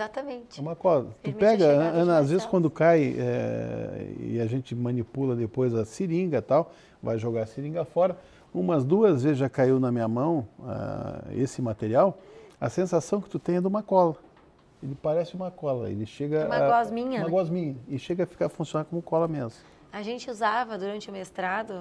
Exatamente. É uma cola. Tu pega, Ana, às vezes quando cai é, e a gente manipula depois a seringa tal, vai jogar a seringa fora. Umas duas vezes já caiu na minha mão uh, esse material. A sensação que tu tem é de uma cola. Ele parece uma cola. Ele chega. Uma a, gosminha. Uma né? gosminha. E chega a ficar funcionar como cola mesmo. A gente usava durante o mestrado,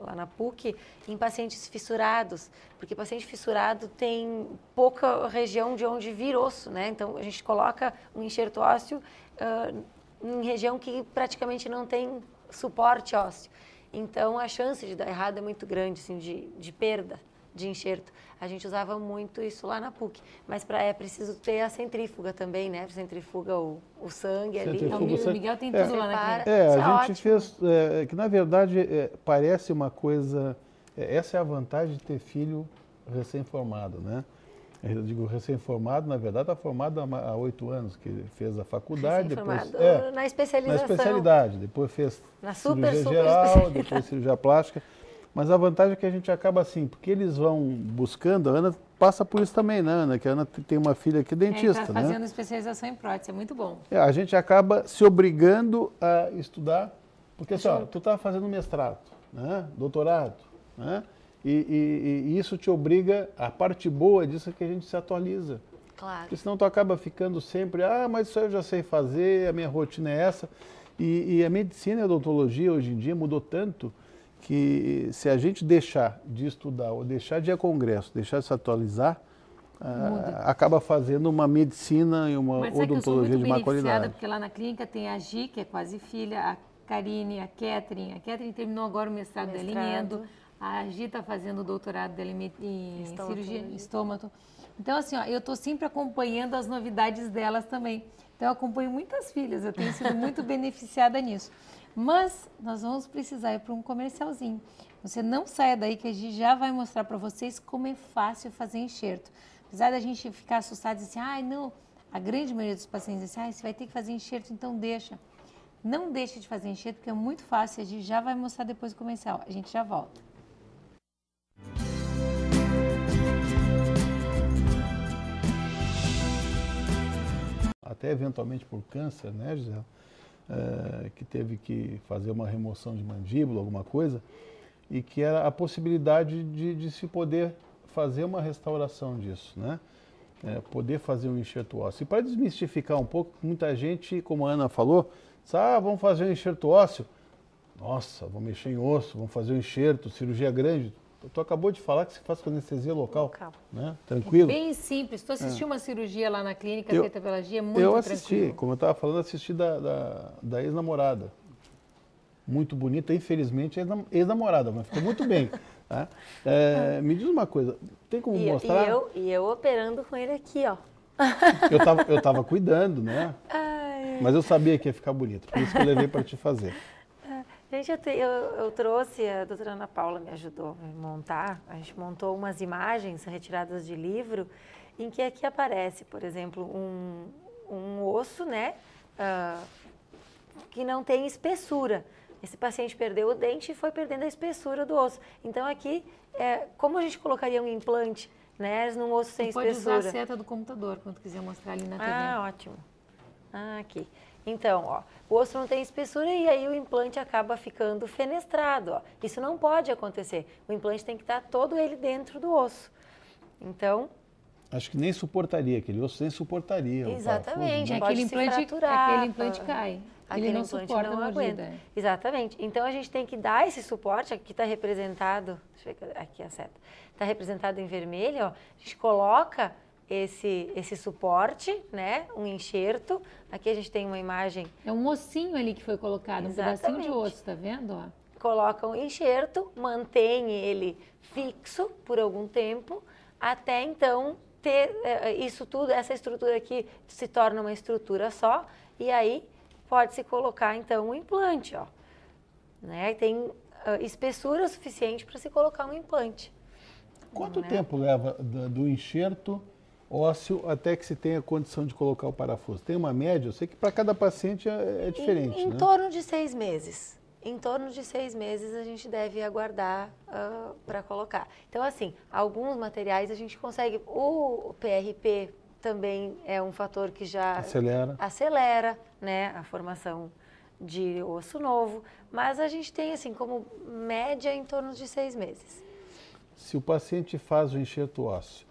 lá na PUC, em pacientes fissurados, porque paciente fissurado tem pouca região de onde vir osso, né? Então, a gente coloca um enxerto ósseo uh, em região que praticamente não tem suporte ósseo. Então, a chance de dar errado é muito grande, assim, de, de perda de enxerto. A gente usava muito isso lá na PUC. Mas pra, é preciso ter a centrífuga também, né? Centrifuga o, o sangue ali. Então, o Miguel tem tudo é, lá na clínica. É, a, é gente ótimo. fez... É, é, que, na verdade, é, parece uma coisa... É, essa é a vantagem de ter filho recém-formado, né? Eu digo recém-formado, na verdade, está formado há oito anos, que fez a faculdade. Depois, é, na especialização. Na especialidade, depois fez na super, cirurgia super geral, depois cirurgia plástica. Mas a vantagem é que a gente acaba assim, porque eles vão buscando, a Ana passa por isso também, né, Ana? Que a Ana tem uma filha que é dentista, é, tá né? fazendo né? especialização em prótese, é muito bom. É, a gente acaba se obrigando a estudar, porque assim, ó, tu tá fazendo mestrado, né? doutorado, né? E, e, e isso te obriga, a parte boa disso é que a gente se atualiza. Claro. Porque senão tu acaba ficando sempre, ah, mas isso eu já sei fazer, a minha rotina é essa. E, e, a medicina e a odontologia hoje em dia mudou tanto que se a gente deixar de estudar ou deixar de ir a congresso, deixar de se atualizar, ah, acaba fazendo uma medicina e uma Mas odontologia é de má qualidade. Porque lá na clínica tem a Gi, que é quase filha, a Karine, a Catherine. A Catherine terminou agora o mestrado, mestrado. dela em endo. A Gi está fazendo o doutorado dela em, cirurgia em estômago. Então, assim, ó, eu estou sempre acompanhando as novidades delas também. Então, eu acompanho muitas filhas, eu tenho sido muito beneficiada nisso. Mas nós vamos precisar ir para um comercialzinho. Você não saia daí que a gente já vai mostrar para vocês como é fácil fazer enxerto. Apesar da gente ficar assustado e assim, ai ah, não, a grande maioria dos pacientes diz assim, ah, você vai ter que fazer enxerto, então deixa. Não deixe de fazer enxerto, porque é muito fácil, a gente já vai mostrar depois do comercial. A gente já volta. Até eventualmente por câncer, né, Gisela? é, que teve que fazer uma remoção de mandíbula, alguma coisa, e que era a possibilidade de, de se poder fazer uma restauração disso, né? É, poder fazer um enxerto ósseo. E para desmistificar um pouco, muita gente, como a Ana falou, diz, ah, vamos fazer um enxerto ósseo. Nossa, vamos mexer em osso, vamos fazer um enxerto, cirurgia grande. Tu acabou de falar que você faz com anestesia local. Local. Né? Tranquilo? É bem simples. Tu assistiu é. uma cirurgia lá na clínica eu, feita pela Gia, é muito Eu assisti, tranquilo. como eu estava falando, assisti da, da, da ex-namorada. Muito bonita, infelizmente, ex-namorada, mas ficou muito bem. tá? é, me diz uma coisa, tem como e, mostrar? E eu, e eu operando com ele aqui, ó. Eu estava eu tava cuidando, né? Ai. Mas eu sabia que ia ficar bonito, por isso que eu levei para te fazer. Gente, eu, te, eu, eu, trouxe, a doutora Ana Paula me ajudou a montar, a gente montou umas imagens retiradas de livro, em que aqui aparece, por exemplo, um, um osso, né, uh, que não tem espessura. Esse paciente perdeu o dente e foi perdendo a espessura do osso. Então aqui, é, como a gente colocaria um implante, né, num osso sem espessura? pode usar a seta do computador, quando quiser mostrar ali na TV. Ah, ótimo. Ah, aqui. Então, ó, o osso não tem espessura e aí o implante acaba ficando fenestrado. Ó. Isso não pode acontecer. O implante tem que estar todo ele dentro do osso. Então, Acho que nem suportaria, aquele osso nem suportaria. Exatamente, o parafuso, né? aquele, implante, ah, aquele implante cai. Aquele ele não suporta não a Aguenta. Exatamente. Então a gente tem que dar esse suporte, aqui está representado, deixa eu ver aqui a seta, está representado em vermelho, ó, a gente coloca esse, esse suporte, né? Um enxerto. Aqui a gente tem uma imagem. É um mocinho ali que foi colocado, Exatamente. um pedacinho de osso, tá vendo? Ó. Colocam um enxerto, mantém ele fixo por algum tempo, até então ter é, é, isso tudo, essa estrutura aqui se torna uma estrutura só, e aí pode-se colocar então um implante, ó. Né? Tem uh, espessura suficiente para se colocar um implante. Quanto né? tempo leva do, do enxerto ósseo até que se tenha condição de colocar o parafuso? Tem uma média? Eu sei que para cada paciente é, é, diferente. Em, em né? torno de seis meses. Em torno de seis meses a gente deve aguardar uh, ah, para colocar. Então, assim, alguns materiais a gente consegue. O PRP também é um fator que já acelera, acelera né, a formação de osso novo, mas a gente tem assim como média em torno de seis meses. Se o paciente faz o enxerto ósseo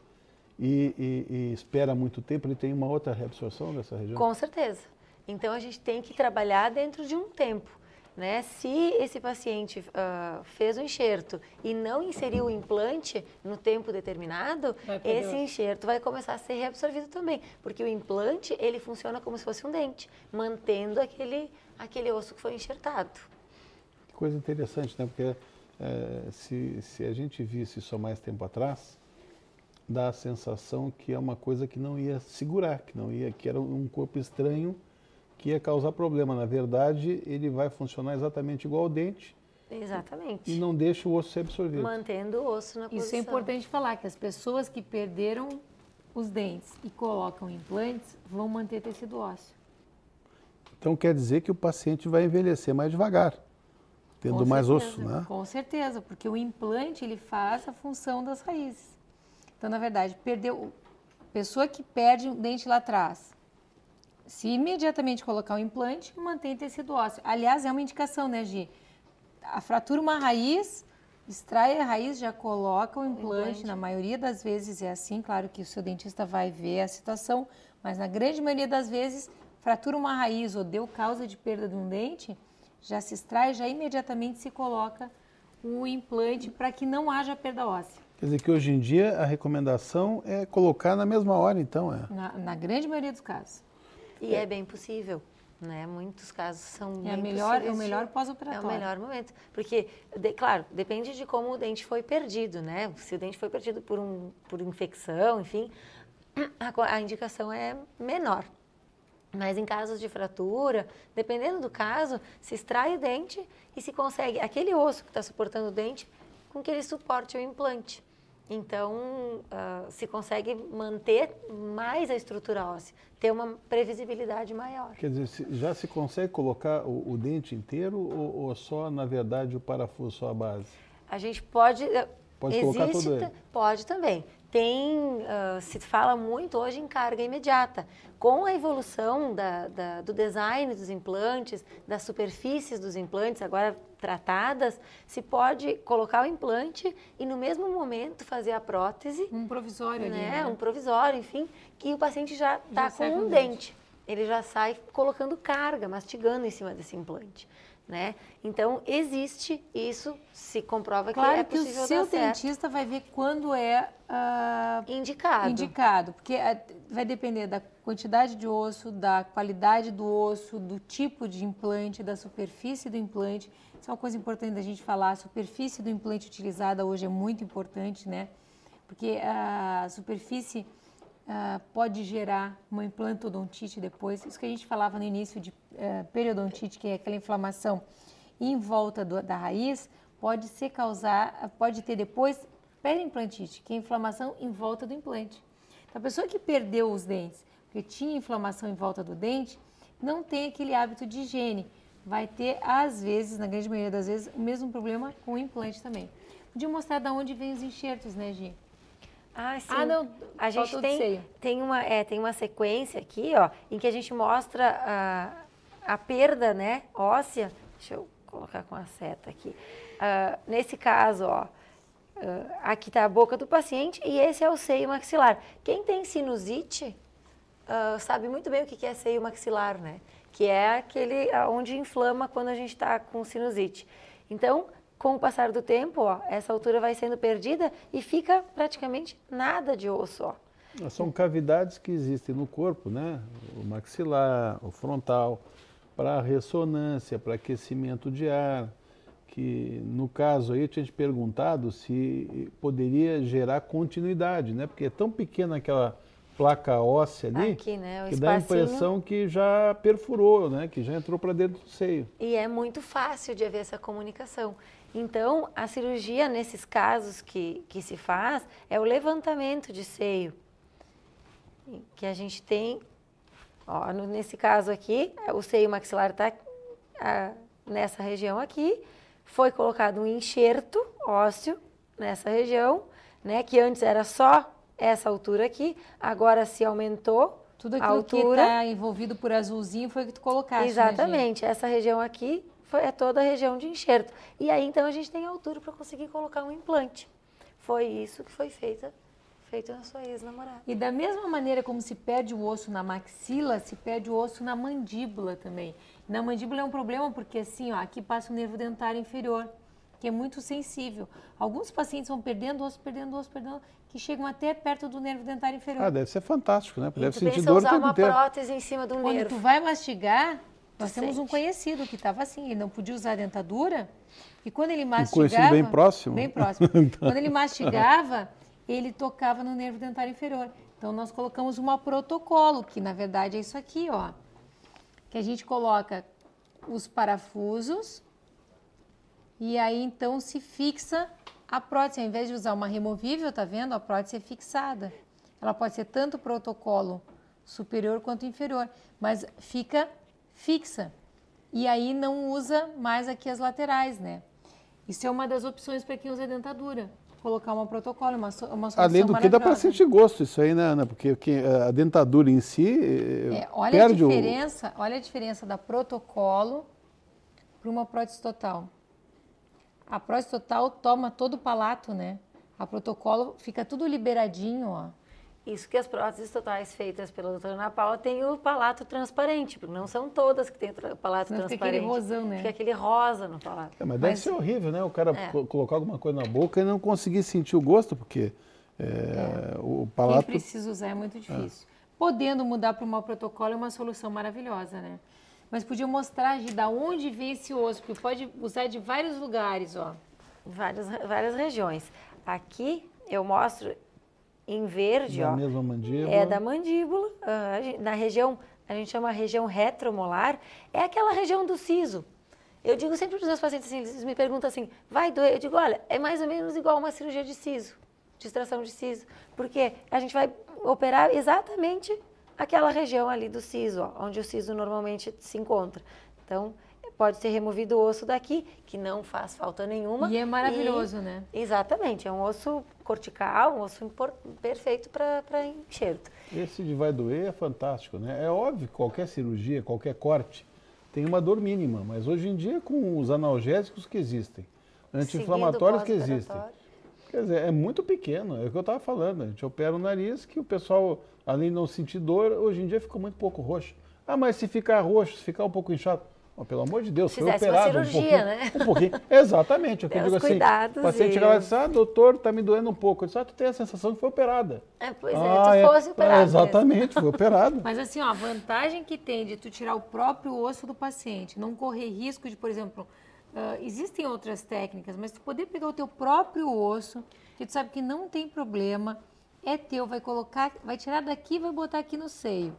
e, e, e espera muito tempo, ele tem uma outra reabsorção dessa região? Com certeza. Então a gente tem que trabalhar dentro de um tempo. Né? Se esse paciente uh, fez o um enxerto e não inseriu o implante no tempo determinado, esse enxerto vai começar a ser reabsorvido também, porque o implante ele funciona como se fosse um dente, mantendo aquele aquele osso que foi enxertado. Que coisa interessante, né? Porque é, se, se a gente visse isso há mais tempo atrás, dá a sensação que é uma coisa que não ia segurar, que não ia, que era um corpo estranho que ia causar problema. Na verdade, ele vai funcionar exatamente igual ao dente. Exatamente. E não deixa o osso ser absorvido. Mantendo o osso na posição. Isso é importante falar que as pessoas que perderam os dentes e colocam implantes vão manter tecido ósseo. Então quer dizer que o paciente vai envelhecer mais devagar, tendo mais osso, né? Com certeza, porque o implante ele faz a função das raízes. Então, na verdade, perdeu. Pessoa que perde um dente lá atrás, se imediatamente colocar o implante, mantém tecido ósseo. Aliás, é uma indicação, né, Gi? A fratura uma raiz, extrai a raiz, já coloca o implante. o implante. Na maioria das vezes é assim, claro que o seu dentista vai ver a situação, mas na grande maioria das vezes, fratura uma raiz ou deu causa de perda de um dente, já se extrai, já imediatamente se coloca o implante para que não haja perda óssea. Quer dizer que hoje em dia a recomendação é colocar na mesma hora, então, é? Na, na grande maioria dos casos. E é, é bem possível, né? Muitos casos são é melhor É o melhor pós-operatório. É o melhor momento. Porque, de, claro, depende de como o dente foi perdido, né? Se o dente foi perdido por, um, por infecção, enfim, a, a indicação é menor. Mas em casos de fratura, dependendo do caso, se extrai o dente e se consegue aquele osso que está suportando o dente com que ele suporte o implante. Então, uh, se consegue manter mais a estrutura óssea, ter uma previsibilidade maior. Quer dizer, já se consegue colocar o, o dente inteiro ou, ou, é só, na verdade, o parafuso, só a base? A gente pode. Eh, pode existe, colocar tudo. ele? Pode também tem, uh, se fala muito hoje em carga imediata. Com a evolução da, da, do design dos implantes, das superfícies dos implantes, agora tratadas, se pode colocar o implante e no mesmo momento fazer a prótese. Um provisório né? Ali, né? Um provisório, enfim, que o paciente já está com um dente. dente. Ele já sai colocando carga, mastigando em cima desse implante. Né? Então, existe isso, se comprova que é possível que o seu dentista vai ver quando é uh, indicado. indicado, porque eh, vai depender da quantidade de osso, da qualidade do osso, do tipo de implante, da superfície do implante. Isso é uma coisa importante da gente falar, a superfície do implante utilizada hoje é muito importante, né? Porque a superfície uh, pode gerar uma implantodontite depois. Isso que a gente falava no início de uh, periodontite, que é aquela inflamação em volta do, da raiz, pode ser causar, pode ter depois perimplantite, que é a inflamação em volta do implante. Então, a pessoa que perdeu os dentes, porque tinha inflamação em volta do dente, não tem aquele hábito de higiene. Vai ter, às vezes, na grande maioria das vezes, o mesmo problema com o implante também. Podia mostrar de onde vêm os enxertos, né, Gi? Ah, sim. Ah, não. A gente tem, tem, uma, é, tem uma sequência aqui, ó, em que a gente mostra a, a perda, né, óssea. Deixa eu colocar com a seta aqui. Uh, nesse caso, ó, uh, aqui está a boca do paciente e esse é o seio maxilar. Quem tem sinusite uh, sabe muito bem o que é seio maxilar, né? Que é aquele onde inflama quando a gente está com sinusite. Então, com o passar do tempo, ó, essa altura vai sendo perdida e fica praticamente nada de osso. Ó. São cavidades que existem no corpo, né? O maxilar, o frontal, para ressonância, para aquecimento de ar, que no caso aí eu tinha te perguntado se poderia gerar continuidade, né? Porque é tão pequena aquela placa óssea ali, Aqui, né? que dá a impressão que já perfurou, né? Que já entrou para dentro do seio. E é muito fácil de haver essa comunicação. Então, a cirurgia, nesses casos que, que se faz, é o levantamento de seio, que a gente tem, ó, nesse caso aqui, é, o seio maxilar está nessa região aqui, foi colocado um enxerto ósseo nessa região, né, que antes era só essa altura aqui, agora se aumentou tudo aquilo a altura. que está envolvido por azulzinho foi o que tu colocaste. Né, Exatamente. Né, essa região aqui é toda a região de enxerto. E aí, então, a gente tem altura para conseguir colocar um implante. Foi isso que foi feita, feito na sua ex-namorada. E da mesma maneira como se perde o osso na maxila, se perde o osso na mandíbula também. Na mandíbula é um problema porque, assim, ó, aqui passa o nervo dentário inferior, que é muito sensível. Alguns pacientes vão perdendo osso, perdendo osso, perdendo que chegam até perto do nervo dentário inferior. Ah, deve ser fantástico, né? Deve sentir dor o tempo inteiro. uma prótese em cima do Quando nervo. Quando tu vai mastigar, nós temos um conhecido que estava assim, ele não podia usar dentadura. E quando ele mastigava. Um conhecido bem próximo? Bem próximo. Então. quando ele mastigava, ele tocava no nervo dentário inferior. Então nós colocamos um protocolo, que na verdade é isso aqui, ó. Que a gente coloca os parafusos e aí então se fixa a prótese. Ao invés de usar uma removível, tá vendo? A prótese é fixada. Ela pode ser tanto protocolo superior quanto inferior, mas fica fixa e aí não usa mais aqui as laterais, né? Isso é uma das opções para quem usa dentadura. Colocar uma protocolo, uma, so, uma solução Além do que dá para sentir gosto isso aí, né, Ana? Porque a dentadura em si eh, é, olha perde a diferença, o... Olha a diferença da protocolo para uma prótese total. A prótese total toma todo o palato, né? A protocolo fica tudo liberadinho, ó. Isso que as próteses totais feitas pela doutora Ana Paula têm o palato transparente, porque não são todas que têm o palato Senão transparente. Fica aquele rosão, né? Fica aquele rosa no palato. É, mas, mas deve ser horrível, né? O cara é. colocar alguma coisa na boca e não conseguir sentir o gosto, porque é, é. o palato... Quem precisa usar é muito difícil. É. Podendo mudar para o mau protocolo é uma solução maravilhosa, né? Mas podia mostrar de da onde vem esse osso, porque pode usar de vários lugares, ó. Várias, várias regiões. Aqui eu mostro em verde, da ó. Mesma mandíbula. É da mandíbula. Uh, na região, a gente chama região retromolar, é aquela região do siso. Eu digo sempre para os meus pacientes assim, eles me perguntam assim, vai doer? Eu digo, olha, é mais ou menos igual uma cirurgia de siso, de extração de siso, porque a gente vai operar exatamente aquela região ali do siso, ó, onde o siso normalmente se encontra. Então, pode ser removido o osso daqui, que não faz falta nenhuma. E é maravilhoso, e, né? Exatamente, é um osso cortical, um osso perfeito para enxerto. Esse de vai doer é fantástico, né? É óbvio que qualquer cirurgia, qualquer corte tem uma dor mínima, mas hoje em dia com os analgésicos que existem, anti-inflamatórios que existem. Quer dizer, é muito pequeno, é o que eu estava falando. A gente opera o nariz que o pessoal, além de não sentir dor, hoje em dia ficou muito pouco roxo. Ah, mas se ficar roxo, se ficar um pouco inchado, Oh, pelo amor de Deus, foi operado. Uma cirurgia, um né? Um pouquinho. Exatamente. Eu digo assim, o paciente chegava e diz, ah, doutor, tá me doendo um pouco. Eu disse, ah, tu tem a sensação que foi operada. É, pois é, ah, é, tu é, fosse operado. É, exatamente, foi operado. Mas assim, ó, a vantagem que tem de tu tirar o próprio osso do paciente, não correr risco de, por exemplo, uh, existem outras técnicas, mas tu poder pegar o teu próprio osso, que tu sabe que não tem problema, é teu, vai colocar, vai tirar daqui e vai botar aqui no seio.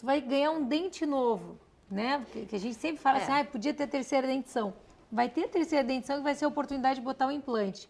Tu vai ganhar um dente novo né? Que a gente sempre fala assim, é. assim, ah, podia ter terceira dentição. Vai ter terceira dentição e vai ser a oportunidade de botar o implante.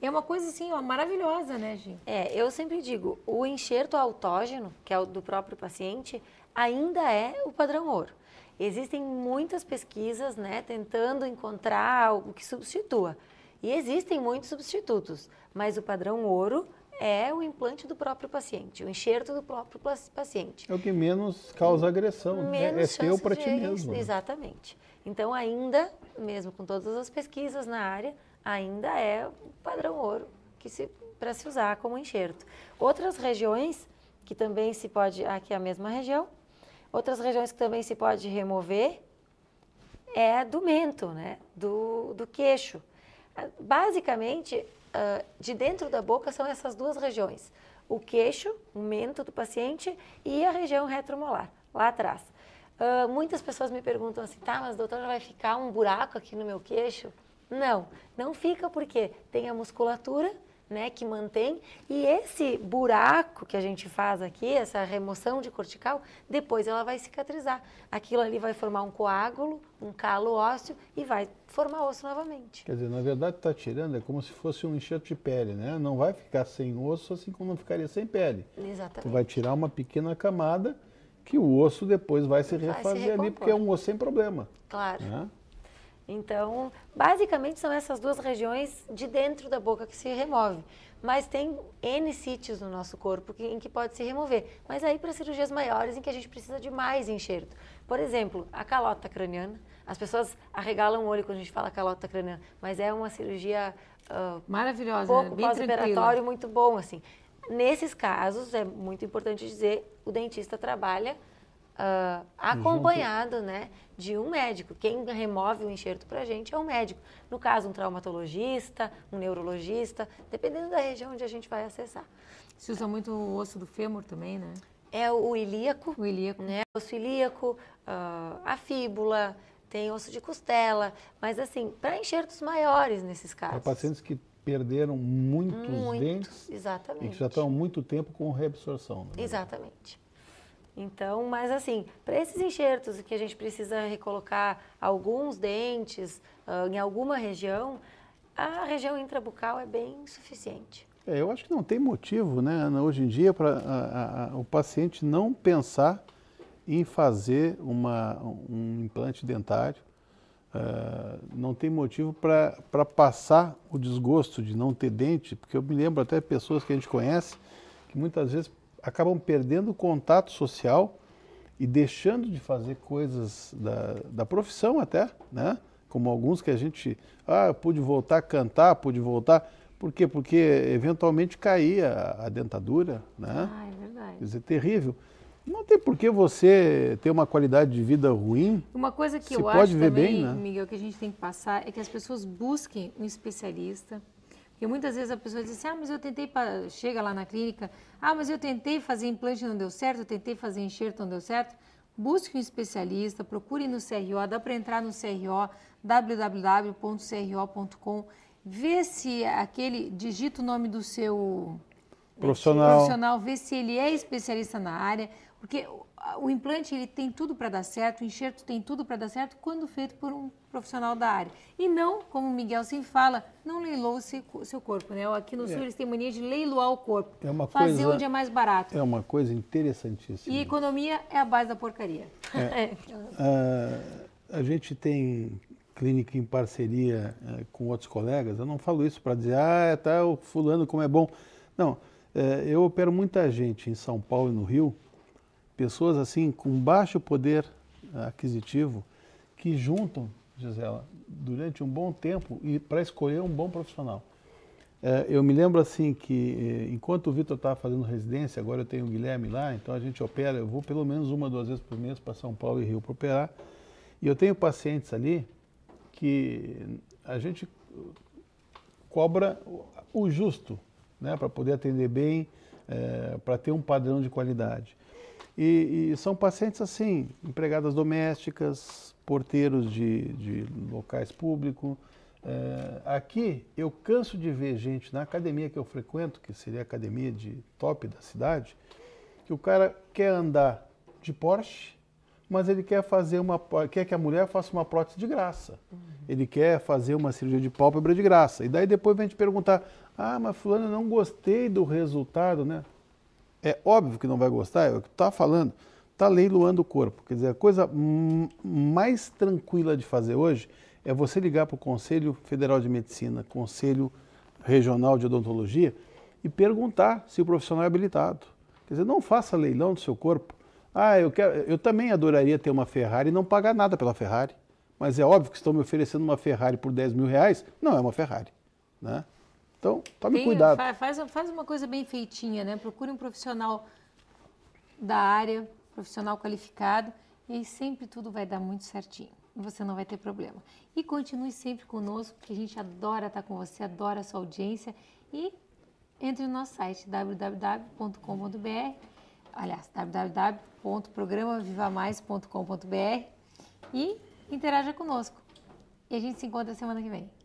É uma coisa assim, ó, maravilhosa, né, gente? É, eu sempre digo, o enxerto autógeno, que é o do próprio paciente, ainda é o padrão ouro. Existem muitas pesquisas, né, tentando encontrar algo que substitua. E existem muitos substitutos, mas o padrão ouro é o implante do próprio paciente, o enxerto do próprio paciente. É o que menos causa agressão, né? menos é seu para ti mesmo. Né? Exatamente. Então, ainda, mesmo com todas as pesquisas na área, ainda é o padrão ouro que se, para se usar como enxerto. Outras regiões que também se pode, aqui é a mesma região, outras regiões que também se pode remover é do mento, né? do, do queixo. Basicamente, uh, de dentro da boca são essas duas regiões: o queixo, o mento do paciente e a região retromolar, lá atrás. Uh, muitas pessoas me perguntam assim, tá, mas doutora, vai ficar um buraco aqui no meu queixo? Não, não fica porque tem a musculatura né, que mantém. E esse buraco que a gente faz aqui, essa remoção de cortical, depois ela vai cicatrizar. Aquilo ali vai formar um coágulo, um calo ósseo e vai formar osso novamente. Quer dizer, na verdade está tirando, é como se fosse um enxerto de pele, né? Não vai ficar sem osso assim como não ficaria sem pele. Exatamente. Tu vai tirar uma pequena camada que o osso depois vai se vai refazer se ali, porque é um osso sem problema. Claro. Né? Então, basicamente são essas duas regiões de dentro da boca que se remove. Mas tem N sítios no nosso corpo que, em que pode se remover. Mas aí para cirurgias maiores em que a gente precisa de mais enxerto. Por exemplo, a calota craniana. As pessoas arregalam o olho quando a gente fala calota craniana, mas é uma cirurgia uh, maravilhosa, pouco né? pós-operatório muito bom assim. Nesses casos é muito importante dizer, o dentista trabalha uh, acompanhado né, de um médico. Quem remove o enxerto para a gente é o um médico. No caso, um traumatologista, um neurologista, dependendo da região onde a gente vai acessar. Se usa muito o osso do fêmur também, né? É o ilíaco. O ilíaco. Né? Osso ilíaco, uh, a fíbula, tem osso de costela. Mas, assim, para enxertos maiores nesses casos. Para pacientes que perderam muitos, muitos dentes. Exatamente. E que já estão há muito tempo com reabsorção. Né? Exatamente. Então, mas assim, para esses enxertos que a gente precisa recolocar alguns dentes uh, em alguma região, a região intrabucal é bem suficiente. É, eu acho que não tem motivo, né, hoje em dia, para o paciente não pensar em fazer uma, um implante dentário. Uh, não tem motivo para passar o desgosto de não ter dente, porque eu me lembro até pessoas que a gente conhece que muitas vezes acabam perdendo o contato social e deixando de fazer coisas da, da profissão até, né? Como alguns que a gente, ah, pude voltar a cantar, pude voltar. Por quê? Porque eventualmente caía a dentadura, né? Ah, é verdade. Quer dizer, terrível. Não tem por que você ter uma qualidade de vida ruim. Uma coisa que eu acho também, bem, né? Miguel, que a gente tem que passar é que as pessoas busquem um especialista, porque muitas vezes a pessoa diz assim, ah, mas eu tentei, pra... chega lá na clínica, ah, mas eu tentei fazer implante não deu certo, eu tentei fazer enxerto não deu certo. Busque um especialista, procure no CRO, dá para entrar no CRO, www.cro.com, vê se aquele, digita o nome do seu profissional. profissional, vê se ele é especialista na área, porque o implante ele tem tudo para dar certo, o enxerto tem tudo para dar certo quando feito por um profissional da área. E não, como o Miguel sempre fala, não leilou o seu corpo, né? Aqui no é. sul eles têm mania de leiloar o corpo. É uma fazer coisa, onde é mais barato. É uma coisa interessantíssima. E economia é a base da porcaria. É. é. a gente tem clínica em parceria é, com outros colegas, eu não falo isso para dizer, ah, é, tá, o fulano como é bom. Não, é, eu opero muita gente em São Paulo e no Rio, pessoas assim com baixo poder ah, aquisitivo que juntam, Gisela, durante um bom tempo e para escolher um bom profissional. É, eu me lembro assim que eh, enquanto o Vitor estava fazendo residência, agora eu tenho o Guilherme lá, então a gente opera, eu vou pelo menos uma, duas vezes por mês para São Paulo e Rio para operar. E eu tenho pacientes ali que a gente cobra o justo, né, para poder atender bem, é, eh, para ter um padrão de qualidade. E, e são pacientes assim, empregadas domésticas, porteiros de, de locais públicos. É, aqui eu canso de ver gente na academia que eu frequento, que seria a academia de top da cidade, que o cara quer andar de Porsche, mas ele quer fazer uma quer que a mulher faça uma prótese de graça. Uhum. Ele quer fazer uma cirurgia de pálpebra de graça. E daí depois vem te perguntar: "Ah, mas fulano, eu não gostei do resultado, né?" É óbvio que não vai gostar, é o que está falando. Está leiloando o corpo. Quer dizer, a coisa mais tranquila de fazer hoje é você ligar para o Conselho Federal de Medicina, Conselho Regional de Odontologia e perguntar se o profissional é habilitado. Quer dizer, não faça leilão do seu corpo. Ah, eu, quero, eu também adoraria ter uma Ferrari e não pagar nada pela Ferrari. Mas é óbvio que estão me oferecendo uma Ferrari por 10 mil reais, não é uma Ferrari. Né? Então, tome Tem, cuidado. Faz, faz uma coisa bem feitinha, né? Procure um profissional da área, profissional qualificado, e aí sempre tudo vai dar muito certinho. Você não vai ter problema. E continue sempre conosco, porque a gente adora estar com você, adora a sua audiência. E entre no nosso site www.com.br, aliás, www.programavivamais.com.br e interaja conosco. E a gente se encontra semana que vem.